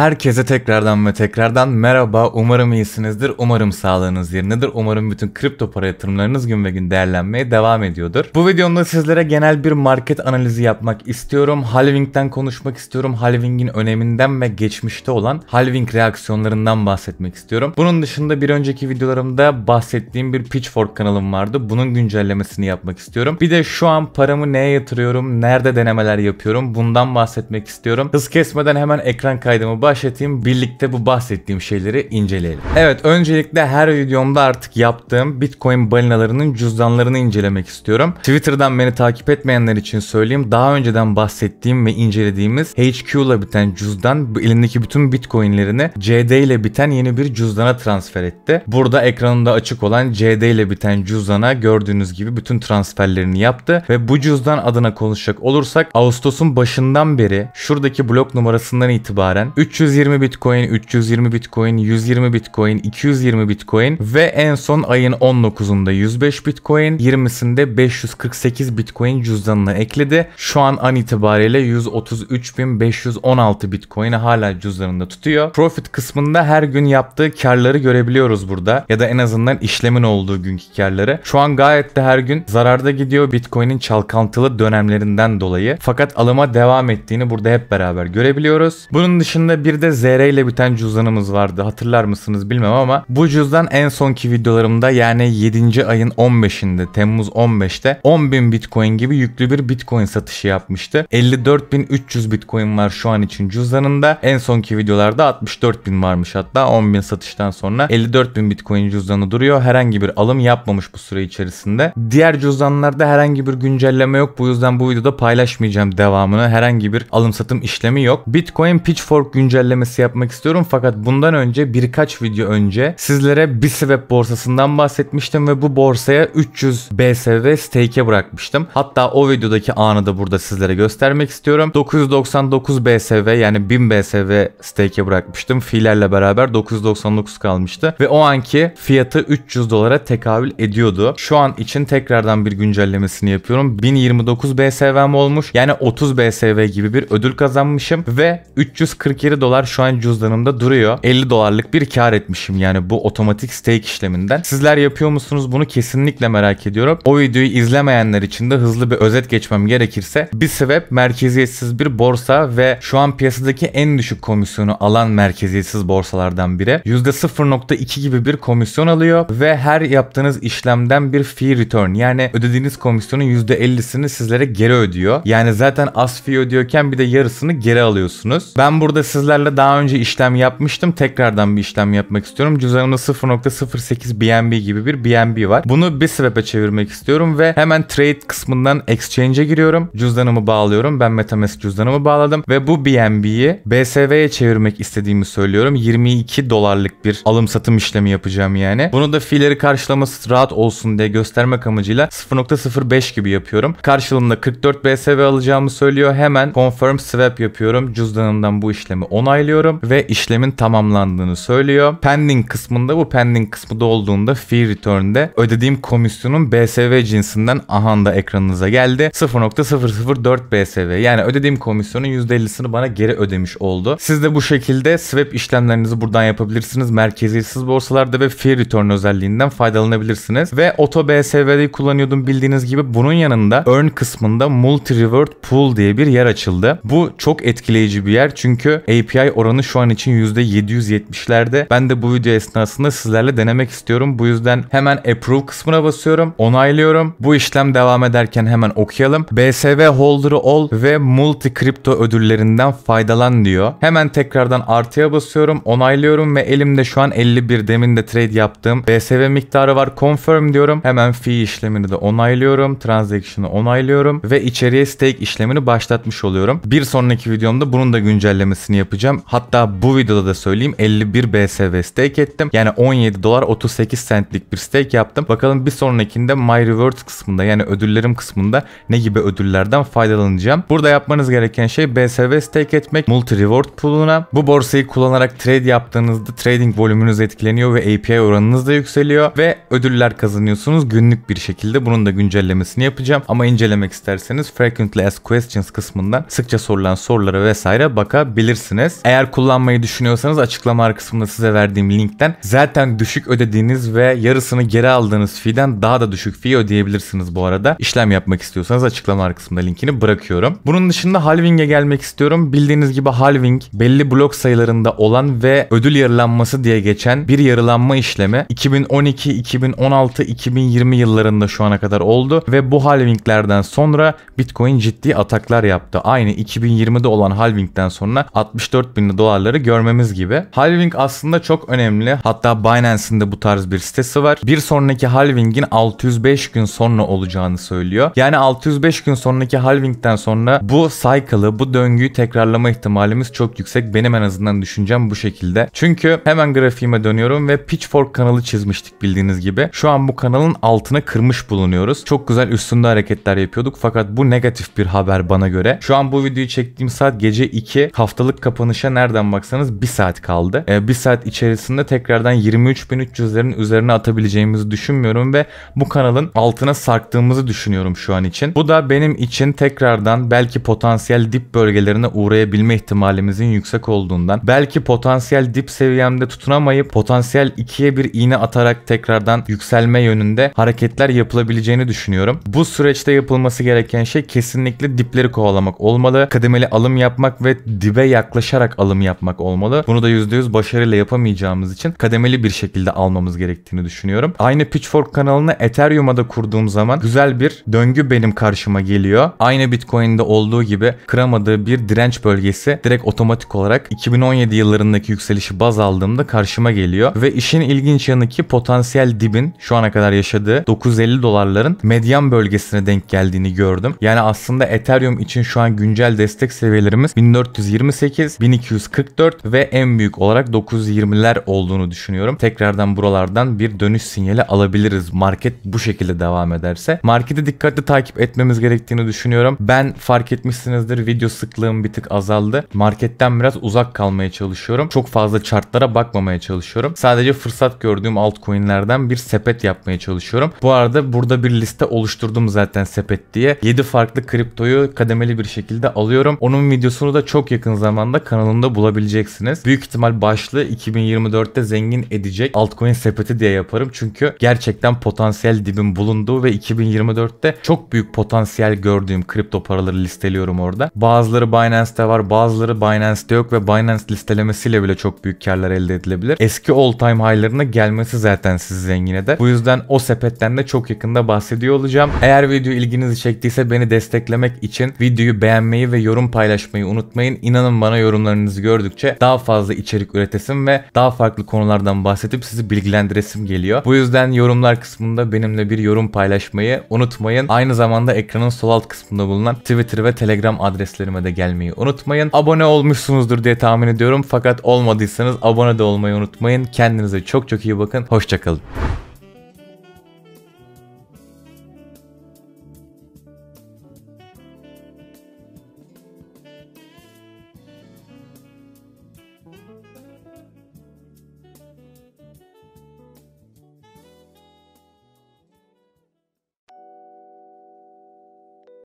Herkese tekrardan ve tekrardan merhaba. Umarım iyisinizdir. Umarım sağlığınız yerindedir. Umarım bütün kripto para yatırımlarınız gün ve gün değerlenmeye devam ediyordur. Bu videomda sizlere genel bir market analizi yapmak istiyorum. Halving'den konuşmak istiyorum. Halving'in öneminden ve geçmişte olan halving reaksiyonlarından bahsetmek istiyorum. Bunun dışında bir önceki videolarımda bahsettiğim bir Pitchfork kanalım vardı. Bunun güncellemesini yapmak istiyorum. Bir de şu an paramı neye yatırıyorum, nerede denemeler yapıyorum bundan bahsetmek istiyorum. Hız kesmeden hemen ekran kaydımı başlatayım. Birlikte bu bahsettiğim şeyleri inceleyelim. Evet öncelikle her videomda artık yaptığım Bitcoin balinalarının cüzdanlarını incelemek istiyorum. Twitter'dan beni takip etmeyenler için söyleyeyim. Daha önceden bahsettiğim ve incelediğimiz HQ ile biten cüzdan elindeki bütün Bitcoin'lerini CD ile biten yeni bir cüzdana transfer etti. Burada ekranında açık olan CD ile biten cüzdana gördüğünüz gibi bütün transferlerini yaptı ve bu cüzdan adına konuşacak olursak Ağustos'un başından beri şuradaki blok numarasından itibaren 300 320 Bitcoin, 320 Bitcoin, 120 Bitcoin, 220 Bitcoin ve en son ayın 19'unda 105 Bitcoin, 20'sinde 548 Bitcoin cüzdanına ekledi. Şu an an itibariyle 133.516 Bitcoin'i hala cüzdanında tutuyor. Profit kısmında her gün yaptığı karları görebiliyoruz burada ya da en azından işlemin olduğu günkü karları. Şu an gayet de her gün zararda gidiyor Bitcoin'in çalkantılı dönemlerinden dolayı. Fakat alıma devam ettiğini burada hep beraber görebiliyoruz. Bunun dışında bir de ZR ile biten cüzdanımız vardı. Hatırlar mısınız bilmem ama bu cüzdan en sonki videolarımda yani 7. ayın 15'inde Temmuz 15'te 10.000 Bitcoin gibi yüklü bir Bitcoin satışı yapmıştı. 54.300 Bitcoin var şu an için cüzdanında. En sonki videolarda 64.000 varmış hatta 10.000 satıştan sonra 54.000 Bitcoin cüzdanı duruyor. Herhangi bir alım yapmamış bu süre içerisinde. Diğer cüzdanlarda herhangi bir güncelleme yok. Bu yüzden bu videoda paylaşmayacağım devamını. Herhangi bir alım satım işlemi yok. Bitcoin Pitchfork güncelleme güncellemesi yapmak istiyorum. Fakat bundan önce birkaç video önce sizlere bir borsasından bahsetmiştim ve bu borsaya 300 BSV stake'e bırakmıştım. Hatta o videodaki anı da burada sizlere göstermek istiyorum. 999 BSV yani 1000 BSV stake'e bırakmıştım. Filerle beraber 999 kalmıştı ve o anki fiyatı 300 dolara tekabül ediyordu. Şu an için tekrardan bir güncellemesini yapıyorum. 1029 BSV'm olmuş. Yani 30 BSV gibi bir ödül kazanmışım ve 347 dolar şu an cüzdanımda duruyor. 50 dolarlık bir kar etmişim yani bu otomatik stake işleminden. Sizler yapıyor musunuz bunu kesinlikle merak ediyorum. O videoyu izlemeyenler için de hızlı bir özet geçmem gerekirse bir sebep merkeziyetsiz bir borsa ve şu an piyasadaki en düşük komisyonu alan merkeziyetsiz borsalardan biri. %0.2 gibi bir komisyon alıyor ve her yaptığınız işlemden bir fee return yani ödediğiniz komisyonun %50'sini sizlere geri ödüyor. Yani zaten az fee ödüyorken bir de yarısını geri alıyorsunuz. Ben burada sizlere sizlerle daha önce işlem yapmıştım. Tekrardan bir işlem yapmak istiyorum. Cüzdanımda 0.08 BNB gibi bir BNB var. Bunu bir sebebe çevirmek istiyorum ve hemen trade kısmından exchange'e giriyorum. Cüzdanımı bağlıyorum. Ben MetaMask cüzdanımı bağladım ve bu BNB'yi BSV'ye çevirmek istediğimi söylüyorum. 22 dolarlık bir alım satım işlemi yapacağım yani. Bunu da fiilleri karşılaması rahat olsun diye göstermek amacıyla 0.05 gibi yapıyorum. Karşılığında 44 BSV alacağımı söylüyor. Hemen confirm swap yapıyorum. Cüzdanımdan bu işlemi onaylıyorum ve işlemin tamamlandığını söylüyor. Pending kısmında bu pending kısmı da olduğunda fee return'de ödediğim komisyonun BSV cinsinden da ekranınıza geldi. 0.004 BSV yani ödediğim komisyonun %50'sini bana geri ödemiş oldu. Siz de bu şekilde swap işlemlerinizi buradan yapabilirsiniz. Merkeziyetsiz borsalarda ve fee return özelliğinden faydalanabilirsiniz. Ve Oto BSV'de kullanıyordum bildiğiniz gibi. Bunun yanında earn kısmında multi reward pool diye bir yer açıldı. Bu çok etkileyici bir yer çünkü AP DPI oranı şu an için %770'lerde. Ben de bu video esnasında sizlerle denemek istiyorum. Bu yüzden hemen approve kısmına basıyorum. Onaylıyorum. Bu işlem devam ederken hemen okuyalım. BSV holder'ı ol ve multi kripto ödüllerinden faydalan diyor. Hemen tekrardan artıya basıyorum. Onaylıyorum ve elimde şu an 51 demin de trade yaptığım BSV miktarı var. Confirm diyorum. Hemen fee işlemini de onaylıyorum. Transaction'ı onaylıyorum ve içeriye stake işlemini başlatmış oluyorum. Bir sonraki videomda bunun da güncellemesini yapacağım söyleyeceğim. Hatta bu videoda da söyleyeyim 51 BSV stake ettim. Yani 17 dolar 38 centlik bir stake yaptım. Bakalım bir sonrakinde My Rewards kısmında yani ödüllerim kısmında ne gibi ödüllerden faydalanacağım. Burada yapmanız gereken şey BSV stake etmek multi reward pool'una. Bu borsayı kullanarak trade yaptığınızda trading volümünüz etkileniyor ve API oranınız da yükseliyor ve ödüller kazanıyorsunuz günlük bir şekilde. Bunun da güncellemesini yapacağım. Ama incelemek isterseniz frequently asked questions kısmından sıkça sorulan sorulara vesaire bakabilirsiniz ödersiniz. Eğer kullanmayı düşünüyorsanız açıklama kısmında size verdiğim linkten zaten düşük ödediğiniz ve yarısını geri aldığınız fiden daha da düşük fee ödeyebilirsiniz bu arada. İşlem yapmak istiyorsanız açıklama kısmında linkini bırakıyorum. Bunun dışında halving'e gelmek istiyorum. Bildiğiniz gibi halving belli blok sayılarında olan ve ödül yarılanması diye geçen bir yarılanma işlemi 2012, 2016, 2020 yıllarında şu ana kadar oldu ve bu halvinglerden sonra Bitcoin ciddi ataklar yaptı. Aynı 2020'de olan halvingden sonra 60 64 bin dolarları görmemiz gibi. Halving aslında çok önemli. Hatta Binance'in de bu tarz bir sitesi var. Bir sonraki halvingin 605 gün sonra olacağını söylüyor. Yani 605 gün sonraki halvingden sonra bu cycle'ı, bu döngüyü tekrarlama ihtimalimiz çok yüksek. Benim en azından düşüncem bu şekilde. Çünkü hemen grafiğime dönüyorum ve Pitchfork kanalı çizmiştik bildiğiniz gibi. Şu an bu kanalın altına kırmış bulunuyoruz. Çok güzel üstünde hareketler yapıyorduk fakat bu negatif bir haber bana göre. Şu an bu videoyu çektiğim saat gece 2. Haftalık kapı kapanışa nereden baksanız bir saat kaldı. E, ee, 1 saat içerisinde tekrardan 23.300'lerin üzerine atabileceğimizi düşünmüyorum ve bu kanalın altına sarktığımızı düşünüyorum şu an için. Bu da benim için tekrardan belki potansiyel dip bölgelerine uğrayabilme ihtimalimizin yüksek olduğundan belki potansiyel dip seviyemde tutunamayıp potansiyel ikiye bir iğne atarak tekrardan yükselme yönünde hareketler yapılabileceğini düşünüyorum. Bu süreçte yapılması gereken şey kesinlikle dipleri kovalamak olmalı. Kademeli alım yapmak ve dibe yaklaşık çalışarak alım yapmak olmalı. Bunu da %100 başarıyla yapamayacağımız için kademeli bir şekilde almamız gerektiğini düşünüyorum. Aynı Pitchfork kanalını Ethereum'a da kurduğum zaman güzel bir döngü benim karşıma geliyor. Aynı Bitcoin'de olduğu gibi kıramadığı bir direnç bölgesi direkt otomatik olarak 2017 yıllarındaki yükselişi baz aldığımda karşıma geliyor. Ve işin ilginç yanı ki potansiyel dibin şu ana kadar yaşadığı 950 dolarların medyan bölgesine denk geldiğini gördüm. Yani aslında Ethereum için şu an güncel destek seviyelerimiz 1428, 1244 ve en büyük olarak 920'ler olduğunu düşünüyorum. Tekrardan buralardan bir dönüş sinyali alabiliriz. Market bu şekilde devam ederse. Marketi dikkatli takip etmemiz gerektiğini düşünüyorum. Ben fark etmişsinizdir video sıklığım bir tık azaldı. Marketten biraz uzak kalmaya çalışıyorum. Çok fazla chartlara bakmamaya çalışıyorum. Sadece fırsat gördüğüm altcoin'lerden bir sepet yapmaya çalışıyorum. Bu arada burada bir liste oluşturdum zaten sepet diye. 7 farklı kriptoyu kademeli bir şekilde alıyorum. Onun videosunu da çok yakın zamanda kanalında bulabileceksiniz. Büyük ihtimal başlığı 2024'te zengin edecek altcoin sepeti diye yaparım. Çünkü gerçekten potansiyel dibin bulunduğu ve 2024'te çok büyük potansiyel gördüğüm kripto paraları listeliyorum orada. Bazıları Binance'te var, bazıları Binance'te yok ve Binance listelemesiyle bile çok büyük karlar elde edilebilir. Eski all time high'larına gelmesi zaten sizi zengin eder. Bu yüzden o sepetten de çok yakında bahsediyor olacağım. Eğer video ilginizi çektiyse beni desteklemek için videoyu beğenmeyi ve yorum paylaşmayı unutmayın. İnanın bana yorum yorumlarınızı gördükçe daha fazla içerik üretesim ve daha farklı konulardan bahsedip sizi bilgilendiresim geliyor. Bu yüzden yorumlar kısmında benimle bir yorum paylaşmayı unutmayın. Aynı zamanda ekranın sol alt kısmında bulunan Twitter ve Telegram adreslerime de gelmeyi unutmayın. Abone olmuşsunuzdur diye tahmin ediyorum fakat olmadıysanız abone de olmayı unutmayın. Kendinize çok çok iyi bakın. Hoşçakalın.